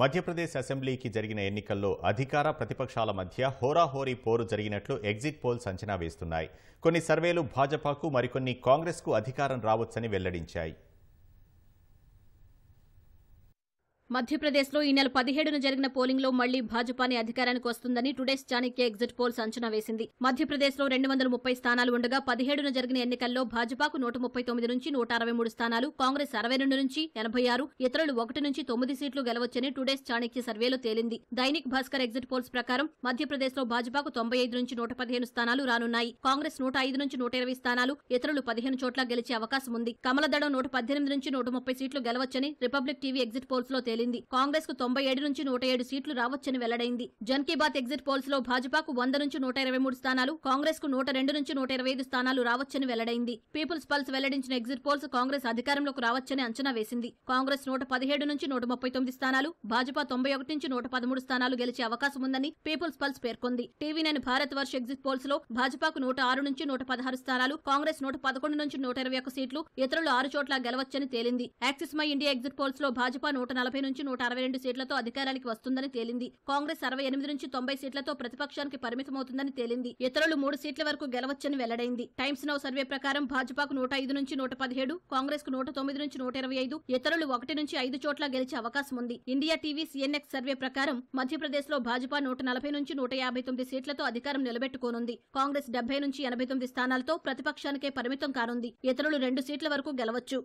మధ్యప్రదేశ్ అసెంబ్లీకి జరిగిన ఎన్నికల్లో అధికార ప్రతిపక్షాల మధ్య హోరాహోరీ పోరు జరిగినట్లు ఎగ్జిట్ పోల్స్ అంచనా వేస్తున్నాయి కొన్ని సర్వేలు భాజపాకు మరికొన్ని కాంగ్రెస్కు అధికారం రావచ్చని వెల్లడించాయి మధ్యప్రదేశ్లో ఈ నెల పదిహేడున జరిగిన పోలింగ్లో మళ్లీ భాజపాని అధికారానికి వస్తుందని టుడేస్ చాణక్య ఎగ్జిట్ పోల్స్ అంచనా వేసింది మధ్యప్రదేశ్లో రెండు వందల ముప్పై స్థానాలు ఉండగా పదిహేడున జరిగిన ఎన్నికల్లో భాజపాకు నూట ముప్పై తొమ్మిది నుంచి నూట అరవై మూడు స్థానాలు కాంగ్రెస్ అరవై రెండు నుంచి ఎనభై ఆరు ఇతరులు ఒకటి నుంచి తొమ్మిది సీట్లు గెలవచ్చని టుడేస్ చాణక్య సర్వేలో తేలింది దైనిక్ భాస్కర్ ఎగ్జిట్ పోల్స్ ప్రకారం మధ్యప్రదేశ్లో భాజపాకు తొంభై ఐదు నుంచి నూట పదిహేను స్థానాలు రానున్నాయి కాంగ్రెస్ నూట ఐదు నుంచి నూట ఇరవై స్థానాలు ఇతరులు పదిహేను చోట్ల గెలిచే అవకాశం ఉంది కమలదడం నూట పద్దెనిమిది నుంచి నూట ముప్పై సీట్లు గెలవచ్చని రిపబ్లిక్ టీవీ ఎగ్జిట్ పోల్స్ లో తేలింది తేలింది కాంగ్రెస్ కు తొంభై ఏడు నుంచి నూట ఏడు సీట్లు రావచ్చని వెల్లడైంది జన్ బాత్ ఎగ్జిట్ పోల్స్ లో భాజపాకు వంద నుంచి నూట ఇరవై మూడు స్థానాలు కాంగ్రెస్ కు నూట రెండు నుంచి నూట ఇరవై ఐదు స్థానాలు రావచ్చని వెల్లడైంది పీపుల్స్ పల్స్ వెల్లడించిన ఎగ్జిట్ పోల్స్ కాంగ్రెస్ అధికారంలోకి రావచ్చని అంచనా వేసింది కాంగ్రెస్ నూట పదిహేడు నుంచి నూట ముప్పై తొమ్మిది స్థానాలు భాజపా తొంభై ఒకటి నుంచి నూట పదమూడు స్థానాలు గెలిచే అవకాశం ఉందని పీపుల్స్ పల్స్ పేర్కొంది TV nine Bharat Varsha exit polls లో భాజపాకు నూట ఆరు నుంచి నూట పదహారు స్థానాలు కాంగ్రెస్ నూట పదకొండు నుంచి నూట ఇరవై ఒక్క సీట్లు ఇతరులు ఆరు చోట్ల గెలవచ్చని తేలింది Axis My India exit polls లో భాజపా నూట నలభై నుంచి నూట అరవై రెండు సీట్లతో అధికారానికి వస్తుందని తేలింది కాంగ్రెస్ అరవై ఎనిమిది నుంచి తొంభై సీట్లతో ప్రతిపక్షానికి పరిమితమవుతుందని తేలింది ఇతరులు మూడు సీట్ల వరకు గెలవచ్చని వెల్లడైంది టైమ్స్ నౌ సర్వే ప్రకారం భాజపాకు నూట ఐదు నుంచి నూట పదిహేడు కాంగ్రెస్ కు నూట తొమ్మిది నుంచి నూట ఇరవై ఐదు ఇతరులు ఒకటి నుంచి ఐదు చోట్ల గెలిచే అవకాశం ఉంది ఇండియా టీవీ సీఎన్ఎక్స్ సర్వే ప్రకారం మధ్యప్రదేశ్ లో భాజపా నూట నలభై నుంచి నూట యాభై తొమ్మిది సీట్లతో అధికారం నిలబెట్టుకోనుంది కాంగ్రెస్ డెబ్బై నుంచి ఎనభై తొమ్మిది స్థానాలతో ప్రతిపక్షానికే పరిమితం కానుంది ఇతరులు రెండు సీట్ల వరకు గెలవచ్చు